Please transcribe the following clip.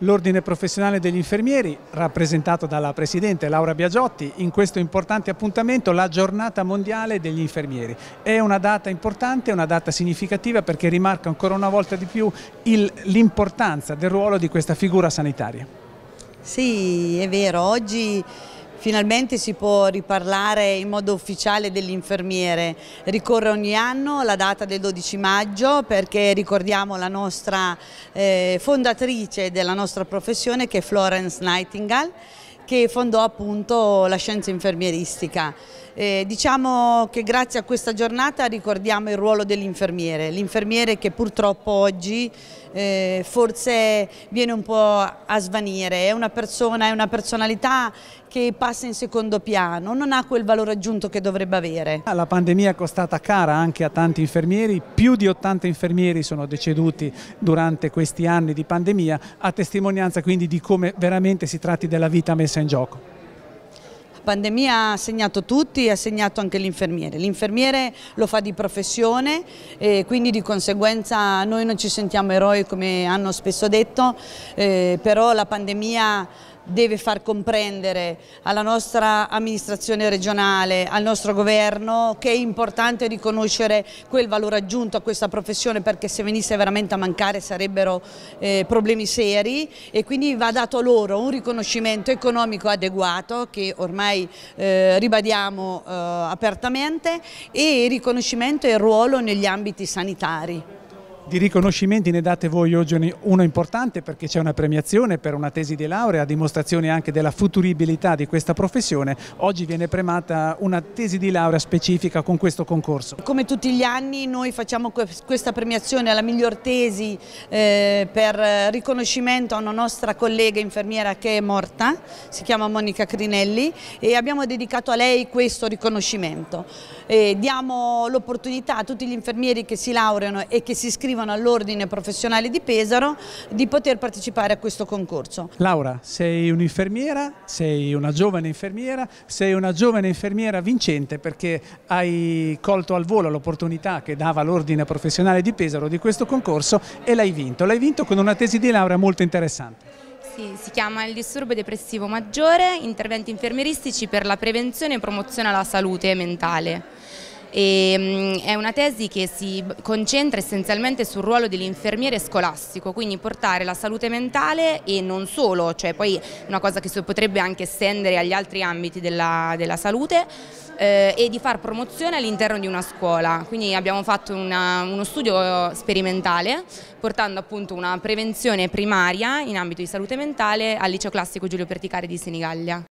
L'Ordine Professionale degli Infermieri, rappresentato dalla Presidente Laura Biagiotti, in questo importante appuntamento la Giornata Mondiale degli Infermieri. È una data importante, una data significativa perché rimarca ancora una volta di più l'importanza del ruolo di questa figura sanitaria. Sì, è vero, oggi Finalmente si può riparlare in modo ufficiale dell'infermiere, ricorre ogni anno la data del 12 maggio perché ricordiamo la nostra eh, fondatrice della nostra professione che è Florence Nightingale che fondò appunto la scienza infermieristica. Eh, diciamo che grazie a questa giornata ricordiamo il ruolo dell'infermiere, l'infermiere che purtroppo oggi eh, forse viene un po' a svanire, è una persona, è una personalità che passa in secondo piano, non ha quel valore aggiunto che dovrebbe avere. La pandemia è costata cara anche a tanti infermieri, più di 80 infermieri sono deceduti durante questi anni di pandemia, a testimonianza quindi di come veramente si tratti della vita messa sem jogo. pandemia ha segnato tutti ha segnato anche l'infermiere. L'infermiere lo fa di professione e quindi di conseguenza noi non ci sentiamo eroi come hanno spesso detto, eh, però la pandemia deve far comprendere alla nostra amministrazione regionale, al nostro governo che è importante riconoscere quel valore aggiunto a questa professione perché se venisse veramente a mancare sarebbero eh, problemi seri e quindi va dato loro un riconoscimento economico adeguato che ormai ormai eh, ribadiamo eh, apertamente, e riconoscimento e ruolo negli ambiti sanitari. Di riconoscimenti ne date voi oggi uno importante perché c'è una premiazione per una tesi di laurea, a dimostrazione anche della futuribilità di questa professione. Oggi viene premata una tesi di laurea specifica con questo concorso. Come tutti gli anni noi facciamo questa premiazione alla miglior tesi eh, per riconoscimento a una nostra collega infermiera che è morta, si chiama Monica Crinelli e abbiamo dedicato a lei questo riconoscimento. Eh, diamo l'opportunità a tutti gli infermieri che si laureano e che si iscrivono iscrivono all'ordine professionale di Pesaro di poter partecipare a questo concorso. Laura, sei un'infermiera, sei una giovane infermiera, sei una giovane infermiera vincente perché hai colto al volo l'opportunità che dava l'ordine professionale di Pesaro di questo concorso e l'hai vinto. L'hai vinto con una tesi di laurea molto interessante. Sì, si chiama il disturbo depressivo maggiore, interventi infermieristici per la prevenzione e promozione alla salute mentale. E, mm, è una tesi che si concentra essenzialmente sul ruolo dell'infermiere scolastico, quindi portare la salute mentale e non solo, cioè poi una cosa che si potrebbe anche estendere agli altri ambiti della, della salute eh, e di far promozione all'interno di una scuola. Quindi abbiamo fatto una, uno studio sperimentale portando appunto una prevenzione primaria in ambito di salute mentale al liceo classico Giulio Perticari di Senigallia.